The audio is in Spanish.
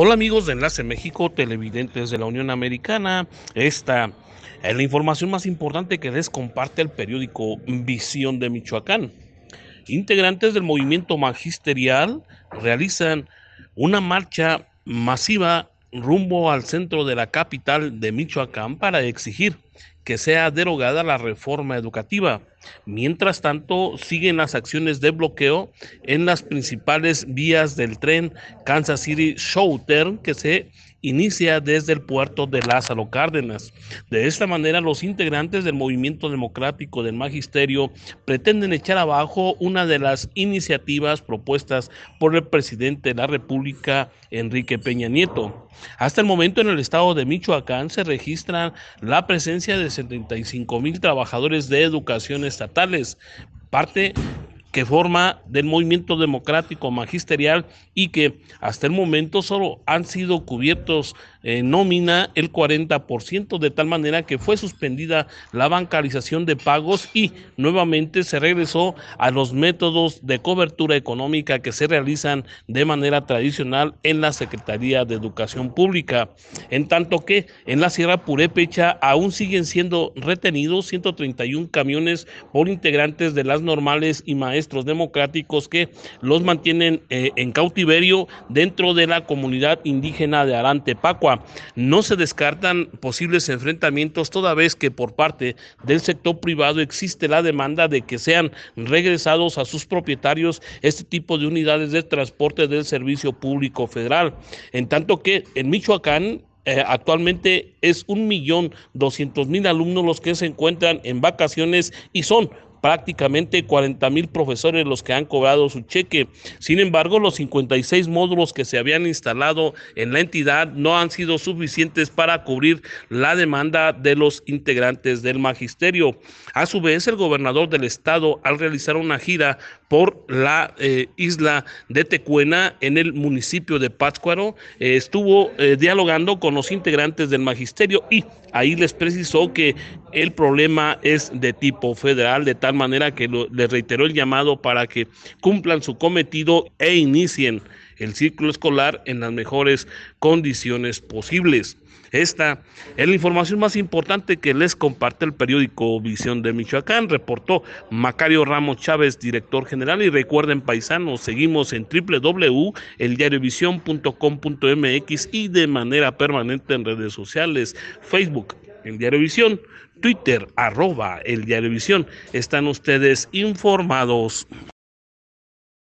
Hola amigos de Enlace México, televidentes de la Unión Americana. Esta es la información más importante que les comparte el periódico Visión de Michoacán. Integrantes del movimiento magisterial realizan una marcha masiva rumbo al centro de la capital de Michoacán para exigir que sea derogada la reforma educativa. Mientras tanto, siguen las acciones de bloqueo en las principales vías del tren Kansas City Southern que se inicia desde el puerto de Lázaro Cárdenas. De esta manera, los integrantes del movimiento democrático del magisterio pretenden echar abajo una de las iniciativas propuestas por el presidente de la República, Enrique Peña Nieto. Hasta el momento en el estado de Michoacán se registran la presencia de 75 mil trabajadores de educación estatales, parte que forma del movimiento democrático magisterial y que hasta el momento solo han sido cubiertos eh, nómina el 40%, de tal manera que fue suspendida la bancarización de pagos y nuevamente se regresó a los métodos de cobertura económica que se realizan de manera tradicional en la Secretaría de Educación Pública. En tanto que en la Sierra Purépecha aún siguen siendo retenidos 131 camiones por integrantes de las normales y maestros democráticos que los mantienen eh, en cautiverio dentro de la comunidad indígena de Arantepacua no se descartan posibles enfrentamientos toda vez que por parte del sector privado existe la demanda de que sean regresados a sus propietarios este tipo de unidades de transporte del Servicio Público Federal. En tanto que en Michoacán eh, actualmente es un millón doscientos mil alumnos los que se encuentran en vacaciones y son prácticamente 40 mil profesores los que han cobrado su cheque. Sin embargo, los 56 módulos que se habían instalado en la entidad no han sido suficientes para cubrir la demanda de los integrantes del magisterio. A su vez, el gobernador del estado, al realizar una gira por la eh, isla de Tecuena en el municipio de Pátzcuaro, eh, estuvo eh, dialogando con los integrantes del magisterio y ahí les precisó que el problema es de tipo federal, de tal manera que le reiteró el llamado para que cumplan su cometido e inicien el ciclo escolar en las mejores condiciones posibles. Esta es la información más importante que les comparte el periódico Visión de Michoacán, reportó Macario Ramos Chávez, director general. Y recuerden, paisanos, seguimos en www.eldiariovision.com.mx y de manera permanente en redes sociales, Facebook, el Diario Twitter, arroba el Diario Están ustedes informados.